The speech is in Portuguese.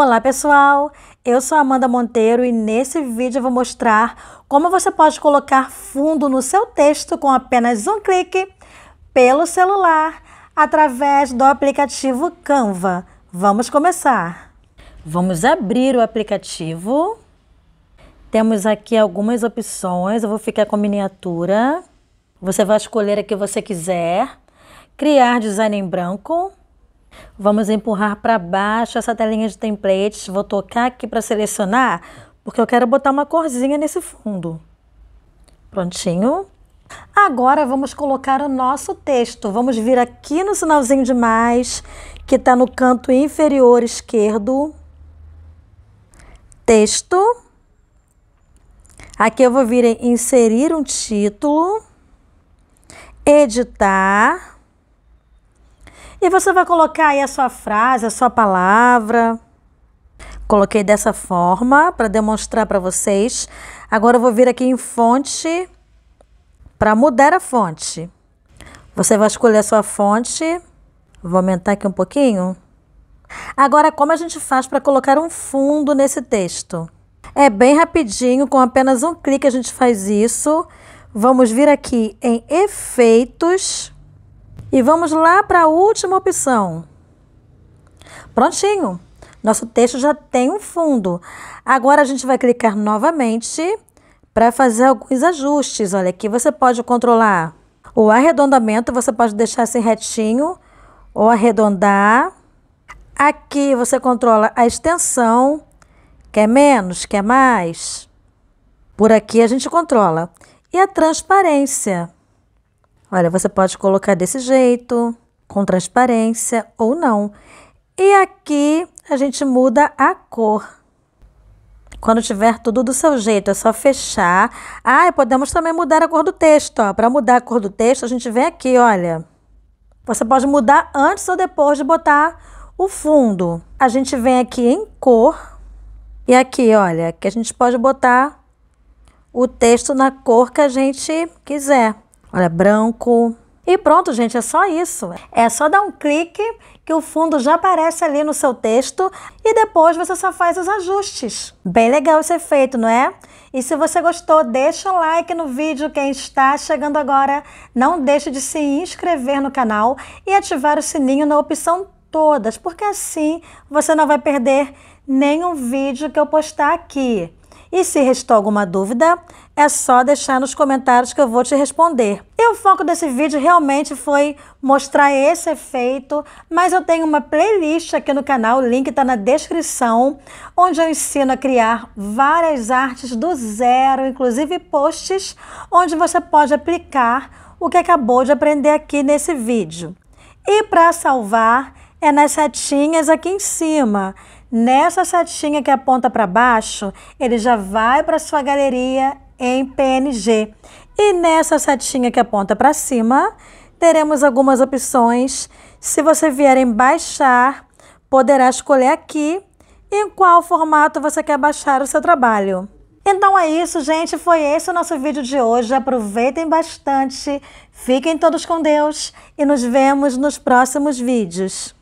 Olá pessoal, eu sou Amanda Monteiro e nesse vídeo eu vou mostrar como você pode colocar fundo no seu texto com apenas um clique pelo celular através do aplicativo Canva. Vamos começar! Vamos abrir o aplicativo. Temos aqui algumas opções, eu vou ficar com miniatura. Você vai escolher a que você quiser. Criar design em branco Vamos empurrar para baixo essa telinha de templates. Vou tocar aqui para selecionar, porque eu quero botar uma corzinha nesse fundo. Prontinho. Agora vamos colocar o nosso texto. Vamos vir aqui no sinalzinho de mais, que está no canto inferior esquerdo. Texto. Aqui eu vou vir em inserir um título. Editar e você vai colocar aí a sua frase, a sua palavra. Coloquei dessa forma para demonstrar para vocês. Agora eu vou vir aqui em fonte para mudar a fonte. Você vai escolher a sua fonte. Vou aumentar aqui um pouquinho. Agora, como a gente faz para colocar um fundo nesse texto? É bem rapidinho, com apenas um clique a gente faz isso. Vamos vir aqui em efeitos. E vamos lá para a última opção. Prontinho. Nosso texto já tem um fundo. Agora a gente vai clicar novamente para fazer alguns ajustes. Olha, aqui você pode controlar o arredondamento, você pode deixar assim retinho ou arredondar. Aqui você controla a extensão, quer menos, quer mais. Por aqui a gente controla. E a transparência. Olha, você pode colocar desse jeito, com transparência ou não. E aqui a gente muda a cor. Quando tiver tudo do seu jeito, é só fechar. Ah, e podemos também mudar a cor do texto, ó. Para mudar a cor do texto, a gente vem aqui, olha. Você pode mudar antes ou depois de botar o fundo. A gente vem aqui em cor. E aqui, olha, que a gente pode botar o texto na cor que a gente quiser. Olha, branco. E pronto, gente, é só isso. É só dar um clique que o fundo já aparece ali no seu texto e depois você só faz os ajustes. Bem legal esse efeito, não é? E se você gostou, deixa o like no vídeo. Quem está chegando agora, não deixe de se inscrever no canal e ativar o sininho na opção todas, porque assim você não vai perder nenhum vídeo que eu postar aqui. E se restou alguma dúvida, é só deixar nos comentários que eu vou te responder. E o foco desse vídeo realmente foi mostrar esse efeito, mas eu tenho uma playlist aqui no canal, o link está na descrição, onde eu ensino a criar várias artes do zero, inclusive posts, onde você pode aplicar o que acabou de aprender aqui nesse vídeo. E para salvar, é nas setinhas aqui em cima. Nessa setinha que aponta para baixo, ele já vai para sua galeria em PNG. E nessa setinha que aponta para cima, teremos algumas opções. Se você vier em baixar, poderá escolher aqui em qual formato você quer baixar o seu trabalho. Então é isso, gente. Foi esse o nosso vídeo de hoje. Aproveitem bastante, fiquem todos com Deus e nos vemos nos próximos vídeos.